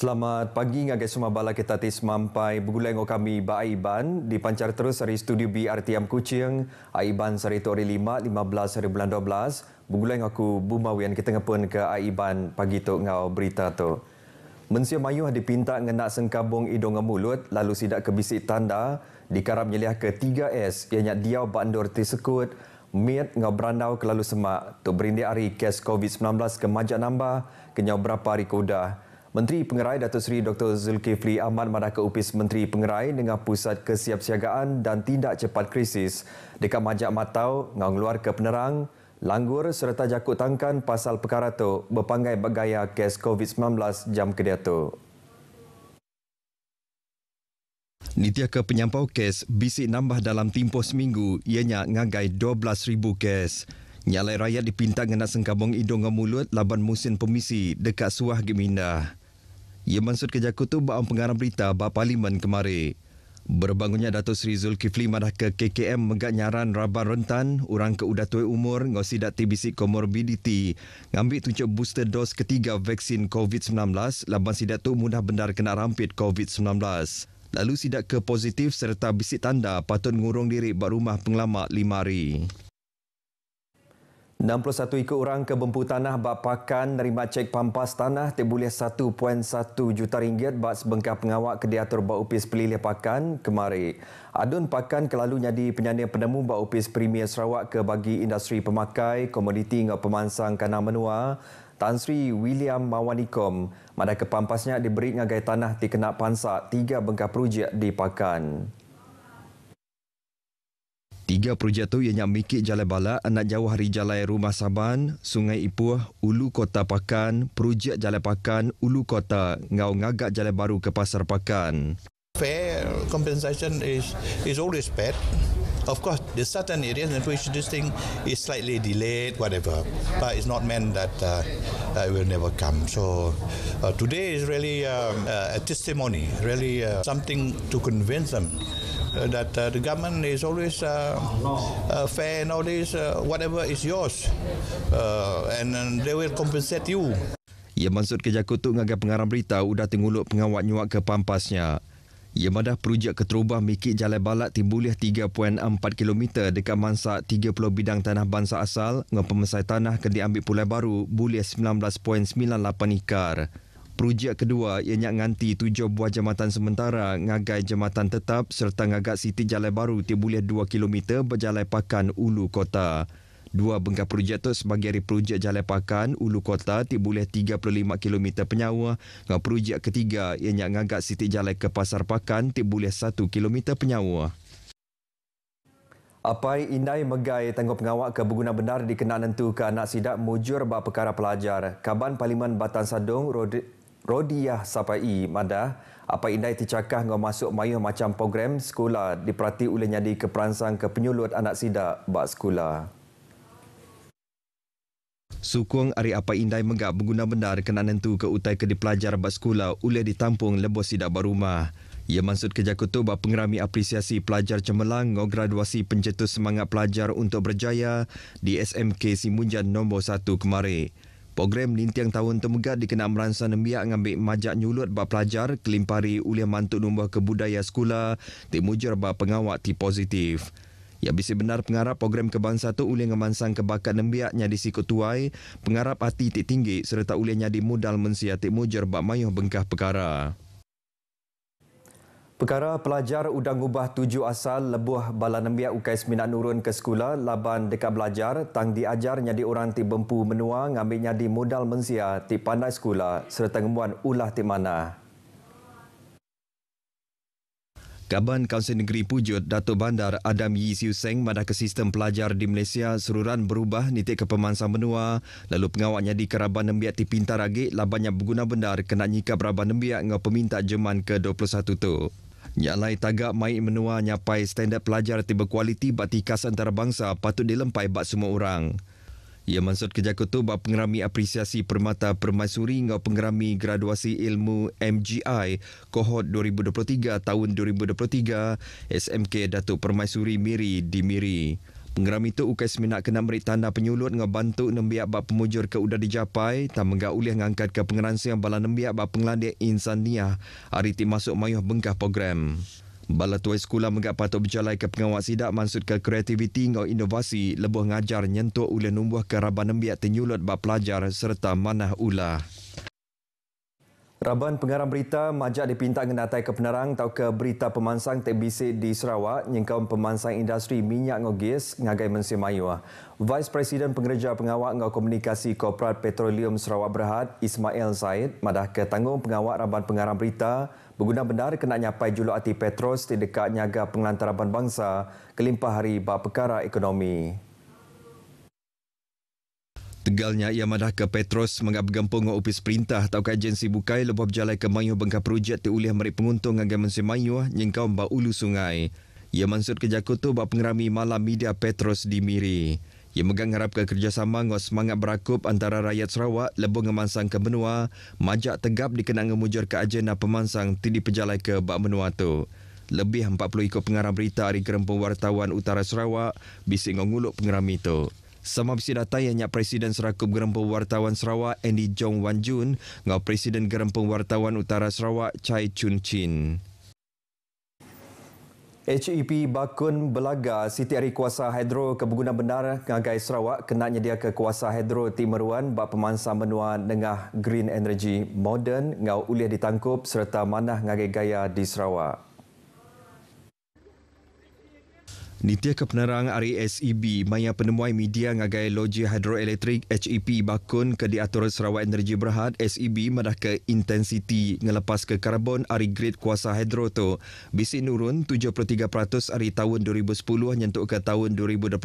Selamat pagi dengan guys semua bala kita tis mampai begulai ngok kami Baiban Aiban dipancar terus dari studio B BRTM Kuching Aiban sari tori 5 15 bulan 12 begulai ngok aku Buma kita ngepun ke Aiban pagi tu ngau berita tu Mensia Mayu hadi pinta ngena sengkabung idong ngemulut lalu sidak ke bisik tanda dikaram nyelih ke 3S ianya diau bandor tersekut Miet ngau berandau kelalu semak tu berindi hari kes COVID-19 ke majak nambah kenyau berapa hari kuda. Ke Menteri Pengerai Datuk Seri Dr. Zulkifli Ahmad mendaka UPIS Menteri Pengerai dengan Pusat Kesiapsiagaan dan Tindak Cepat Krisis dekat Majak Matau mengeluar ke penerang Langgur serta Jakut Tangkan pasal perkara tu berpanggai bergaya kes COVID-19 jam kedia tu. Nitya ke penyampau kes bisik nambah dalam tempoh seminggu ianya ngagai 12,000 kes. Nyalai rakyat dipinta ngena sengkabong hidung ke mulut laban musim pemisi dekat suah Gemindah. minda. Yang maksud kerja aku tu bahawa berita bahawa parlimen kemari. Berbangunnya datuk Sri Zulkifli madah ke KKM megak nyaran raban rentan, orang ke udah tua umur ngosi dak TBC komorbiditi, ngambil tunjuk booster dos ketiga vaksin COVID-19, laban sidak tu mudah benar kena rampit COVID-19. Lalu sidak ke positif serta bisik tanda patut ngurung diri bak rumah penglamak lima hari. 61 ikut orang kebempu tanah bapakan nerima cek pampas tanah tak 1.1 juta ringgit bak sebengkah pengawak ke diatur bak upis pelilih pakan kemari. Adun pakan kelalu jadi penyanyi penemu bak upis premier Sarawak ke bagi industri pemakai, komoditi dan pemansang kanan menua. Tan Sri William Mawanikom mada ke pampasnya diberi ngagai tanah dikena pansak tiga bengkak projek di pakan. Tiga perjatuh ianya Mikit Jalan Balak, anak jauh hari Jalan Rumah Saban, Sungai Ipuh, Ulu Kota Pakan, Projek Jalan Pakan, Ulu Kota, Ngau Ngagak Jalan Baru ke Pasar Pakan. Fair compensation is is always paid. Of course, there's certain areas in which this thing is slightly delayed, whatever. But it's not meant that uh, uh, it will never come. So uh, today is really um, uh, a testimony, really uh, something to convince them uh, that uh, the government is always uh, uh, fair and all this, uh, whatever is yours. Uh, and they will compensate you. Ia ya, maksud kerja kutuk dengan pengarang berita sudah tenguluk pengawat nyuak ke pampasnya. Yamadah projek keterubah Mikit Jalan Balak Timbulih 3.4 km dekat Mansa 30 bidang tanah bangsa asal dengan pemesai tanah ke diambil pulai baru boleh 19.98 ikar. Projek kedua ianya nganti tujuh buah jematan sementara ngagai jematan tetap serta ngagat siti jalan baru tiap boleh 2 km berjalan pakan ulu kota. Dua bengkak projek itu sebagai dari projek Jalan Pakan, Ulu Kota, tibulih 35 km penyawa. Dengan projek ketiga, yang ianya ngagak Siti Jalan ke Pasar Pakan, tibulih 1 km penyawa. Apai indai megai tanggung pengawak ke berguna benar dikenal tentu ke anak sidak mujur bak perkara pelajar. Kaban Parlimen Batan Sadong, Rod- Rodiah Sapai Mada, apa indai ticakah ngau masuk mayuh macam program sekolah diperhati oleh nyadi ke perangsang ke penyulut anak sidak bak sekolah. Sukung Ari apa Indai menggap berguna benar kena nentu ke utai ke dipelajar bat sekolah ulih ditampung lebuh sidak barumah. Ia maksud kerja kutub bahawa pengerami apresiasi pelajar cemerlang ngograduasi pencetus semangat pelajar untuk berjaya di SMK Simunjan No. 1 kemarin. Program lintiang tahun temegat dikenal merasa nembiak ngambil majak nyulut bak pelajar kelimpari ulia mantuk nombor kebudaya sekolah di mujur bak pengawak ti positif. Ya, bisa benar pengarap program kebangsa tu uli ngemansang kebakat nembiaknya di sikut tuai, pengarap hati titik tinggi serta uli nyadi modal mensiati mujer bak mayuh bengkah perkara. Perkara pelajar udang ubah tuju asal lebuh bala nembiak ukai seminat nurun ke sekolah laban dekat belajar tang diajar nyadi orang ti bempu menua ngambil nyadi modal mensiati pandai sekolah serta ngemuan ulah ti manah. Gaban Kaunsel Negeri Pujut, Dato' Bandar Adam Yi Siu Seng ke sistem pelajar di Malaysia seruran berubah nitik ke pemansang benua lalu pengawaknya di Keraban Nembiak di Pintar Agik labannya berguna benar kena nyikap Raban Nembiak dengan peminta jeman ke-21 tu. Nyalai tagak mai menua nyapai standard pelajar tiba kualiti bakti khas antarabangsa patut dilempai bak semua orang. Ia ya, maksud kerja aku tu buat pengerami apresiasi permata permaisuri ngau pengerami graduasi ilmu MGI kohort 2023 tahun 2023 SMK Datuk Permaisuri Miri di Miri. Pengerami itu ukai seminak kena merik tanda penyulut ngau bantu nembiak buat pemujur ke udah dijapai tak menggak ulih ngangkat ke pengeransi yang bala nembiak buat pengelandik insania hari ti masuk mayuh bengkah program. Bala tua sekolah menggap patut berjalan ke pengawas sidak mansut ke kreativiti ngau inovasi lebih mengajar nyentuh oleh numbuh ke raban nembiak tenyulut bak pelajar serta manah ulah. Raban pengarah berita majak dipinta dengan datai ke penerang atau ke berita pemansang TBC di Sarawak nyengkaun pemansang industri minyak ngogis ngagai mensi mayu. Vice Presiden Pengerja Pengawak Ngau Komunikasi Korporat Petroleum Sarawak Berhad Ismail Said madah ke tanggung pengawak Raban pengarah berita berguna benar kena nyapai julu ati Petros di dekat nyaga pengelantaraban bangsa kelimpah hari bab perkara ekonomi. Gagalnya ia madah ke Petros mengap gempung ngau upis perintah atau ke agensi bukai lebuh berjalan ke Mayu bengka projek ti ulih merik penguntung ngagai mensi Mayu nyengkau mba ulu sungai. Ia mansur ke Jakarta bak pengerami malam media Petros di Miri. Ia megang harap ke kerjasama ngau semangat berakup antara rakyat Sarawak lebuh ngemansang ke benua majak tegap dikenang ngemujur ke agenda pemansang ti di perjalan ke bak benua tu. Lebih 40 ikut pengarah berita dari gerempung wartawan utara Sarawak bising ngau pengerami tu. Sama bisi datang yang Presiden Serakup Gerempeng Wartawan Sarawak Andy Jong Wan Jun dengan Presiden Gerempeng Wartawan Utara Sarawak Chai Chun Chin. HEP Bakun Belaga Siti Ari Kuasa Hidro Kebuguna Benar Ngagai Sarawak kena nyedia ke Kuasa Hidro Timuruan bak pemansa menua dengah Green Energy Modern ngau ulih ditangkup serta manah ngagai gaya di Sarawak. Nitya Kepenerang RESEB Maya Penemuai Media Ngagai loji Hidroelektrik HEP Bakun ke Diatur Sarawak Energi Berhad SEB madah ke intensiti ngelepas ke karbon ari grid kuasa hidro tu. Bisi nurun 73% ari tahun 2010 nyentuk ke tahun 2021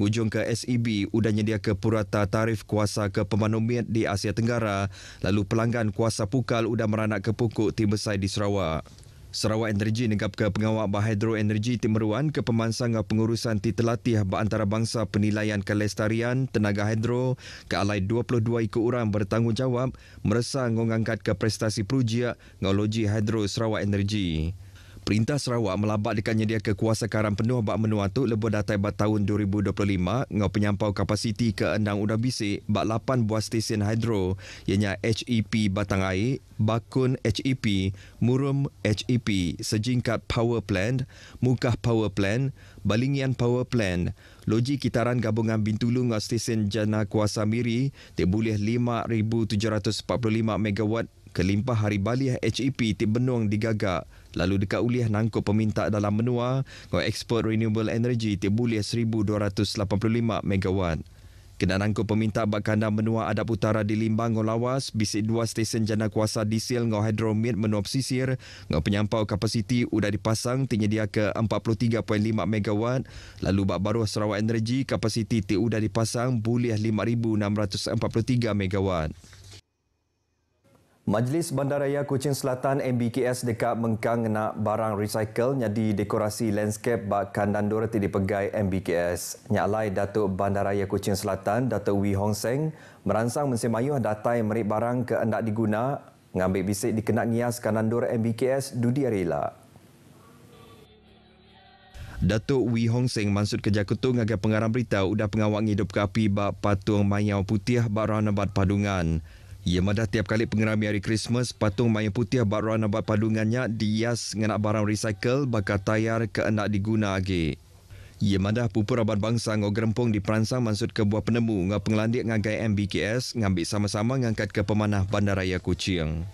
ngujung ke SEB udah nyedia ke purata tarif kuasa ke pemanumit di Asia Tenggara lalu pelanggan kuasa pukal udah meranak ke pokok timbesai di Sarawak. Sarawak Energi negap ke pengawal Bahadro Energi Timuruan ke pemansang pengurusan titelatih antarabangsa penilaian kelestarian tenaga hidro ke alai 22 ikut orang bertanggungjawab meresah mengangkat ke prestasi perujia ngoloji hidro Sarawak Energi. Perintah Sarawak melabak dekat nyedia ke kuasa karam penuh bak menua tu lebih datai bat tahun 2025 ngau penyampau kapasiti ke endang udah bisik bak 8 buah stesen hidro ianya HEP Batang Air, Bakun HEP, Murum HEP, Sejingkat Power Plant, Mukah Power Plant, Balingian Power Plant, logi Kitaran Gabungan Bintulu ngau stesen jana kuasa miri tiap boleh 5,745 MW kelimpah hari balih HEP tiap benuang digagak lalu dekat Ulih nangkut peminta dalam menua ngau ekspor renewable energy ti buli 1285 megawatt. Kena nangkut peminta bak kandar menua adap utara di Limbang ngau lawas bisik dua stesen jana kuasa diesel ngau hidromet menua pesisir ngau penyampau kapasiti sudah dipasang tinya dia ke 43.5 megawatt lalu bak baru Sarawak Energy kapasiti ti udah dipasang buli 5643 megawatt. Majlis Bandaraya Kuching Selatan MBKS dekat Mengkang nak barang recycle di dekorasi landscape bak kandang dora tidak pegai MBKS. Nyalai Datuk Bandaraya Kuching Selatan, Datuk Wee Hong Seng, merangsang mensemayuh datai merik barang ke endak diguna, ngambil bisik dikenak ngias kanan dora MBKS Dudi Arila. Datuk Wee Hong Seng mansut kerja ketung agar pengarang berita udah pengawak ngidup kapi bak patung mayau putih bak ranabat padungan. Ia madah tiap kali pengerami hari Christmas, patung maya putih baru anak padungannya dias ngenak barang recycle bakar tayar ke anak diguna lagi. Ia madah pupur abad bangsa ngau gerempung di Perancang maksud ke buah penemu ngau pengelandik ngagai MBKS ngambil sama-sama ngangkat ke pemanah bandaraya Kuching.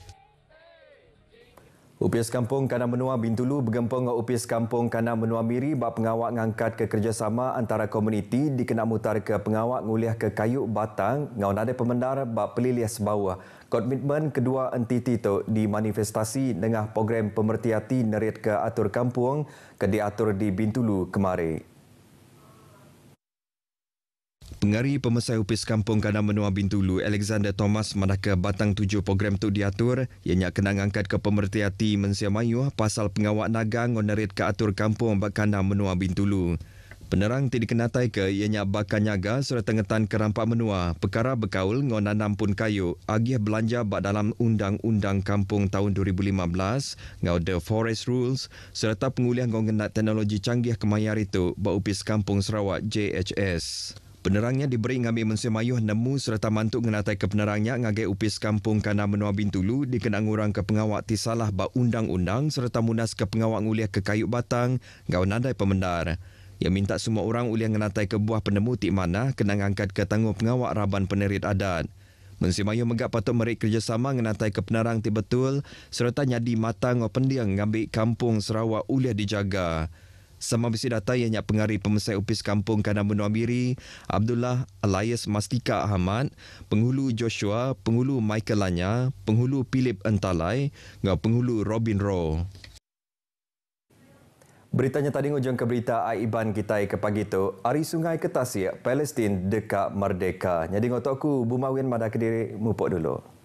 UPS Kampung Kanan Menua Bintulu bergempung dengan UPS Kampung Kanan Menua Miri bak pengawak mengangkat ke kerjasama antara komuniti dikenak mutar ke pengawak ngulih ke kayu batang ngau nadai pemendar bak pelilih sebawah. Komitmen kedua entiti itu dimanifestasi dengan program pemerhati hati neriat ke atur kampung ke diatur di Bintulu kemarin. Pengari Pemesai Upis Kampung Kanan Menua Bintulu Alexander Thomas mendaka batang tujuh program itu diatur ianya kena angkat ke pemerhati Mensia Mayu pasal pengawak naga onerit ke atur kampung Bakana Menua Bintulu. Penerang tidak kenatai ke ianya bakal nyaga surat tengetan kerampak menua, perkara ngon nanam pun kayu, agih belanja bak dalam Undang-Undang Kampung tahun 2015, ngau The Forest Rules, serta pengulian ngonanak teknologi canggih kemayar itu, bak upis kampung Sarawak JHS. Penerangnya diberi ngambil mensia mayuh nemu serta mantuk ngelatai ke penerangnya ngagai upis kampung kanan menua bintulu dikenang orang ke pengawak tisalah ba undang-undang serta munas ke pengawak ngulia ke kayu batang gaun nandai pemendar. Ia minta semua orang ulia ngelatai ke buah penemu tik mana kenang angkat ke tanggung pengawak raban penerit adat. Mensia mayuh megak patut merik kerjasama ngelatai ke penerang ti betul serta nyadi matang o pendiang ngambil kampung Sarawak ulia dijaga. Sama bisi data yang nyak pengari pemesai upis kampung kanan benua miri, Abdullah Elias Mastika Ahmad, penghulu Joshua, penghulu Michael Lanya, penghulu Philip Entalai, dan penghulu Robin Rowe. Beritanya tadi ngujung ke berita Aiban kita ke pagi itu Ari Sungai Ketasi, Palestin dekat Merdeka. Jadi ngotokku, Bumawin Madakediri, mupuk dulu.